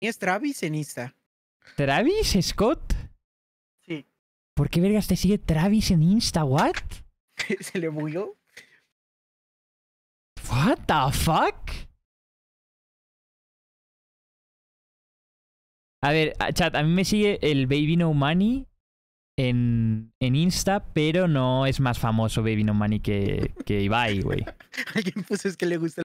es Travis en Insta. ¿Travis Scott? Sí. ¿Por qué vergas te sigue Travis en Insta? ¿What? ¿Se le murió? ¿What the fuck? A ver, ah, chat, a mí me sigue el Baby No Money en, en Insta, pero no es más famoso Baby No Money que, que Ibai, güey. Alguien puso es que le gusta